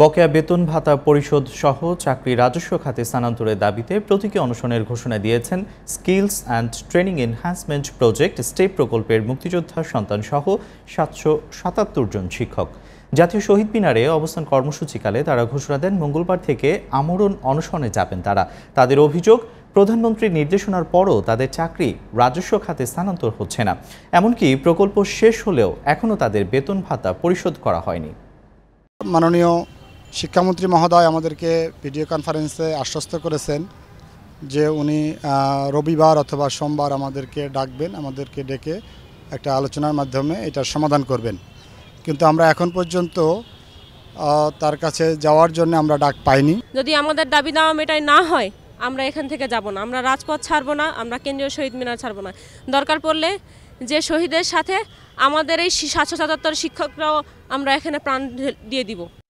বকেয়া বেতন ভাতা পরিশোধ সহ চাকরি রাজস্ব খাতে স্থানান্তরের দাবিতে প্রতীকী অনশনের ঘোষণা দিয়েছেন skills and training enhancement project STEP প্রকল্পের মুক্তিযোদ্ধা সন্তান সহ সাতশো সাতাত্তর জন শিক্ষক জাতীয় শহীদ মিনারে অবস্থান কর্মসূচিকালে তারা ঘোষণা দেন মঙ্গলবার থেকে আমরণ অনশনে যাবেন তারা তাদের অভিযোগ প্রধানমন্ত্রীর নির্দেশনার পরও তাদের চাকরি রাজস্ব খাতে স্থানান্তর হচ্ছে না এমনকি প্রকল্প শেষ হলেও এখনও তাদের বেতন ভাতা পরিশোধ করা হয়নি মাননীয় শিক্ষামন্ত্রী মহোদয় আমাদেরকে ভিডিও কনফারেন্সে আশ্বস্ত করেছেন যে উনি রবিবার অথবা সোমবার আমাদেরকে ডাকবেন আমাদেরকে ডেকে একটা আলোচনার মাধ্যমে এটার সমাধান করবেন কিন্তু আমরা এখন পর্যন্ত তার কাছে যাওয়ার জন্য আমরা ডাক পাইনি যদি আমাদের দাবি দাওয়া মেটাই না হয় আমরা এখান থেকে যাব না আমরা রাজপথ ছাড়বো না আমরা কেন্দ্রীয় শহীদ মিনার ছাড়বো না দরকার পড়লে যে শহীদের সাথে আমাদের এই সাতশো সাতাত্তর শিক্ষকরাও আমরা এখানে প্রাণ দিয়ে দিব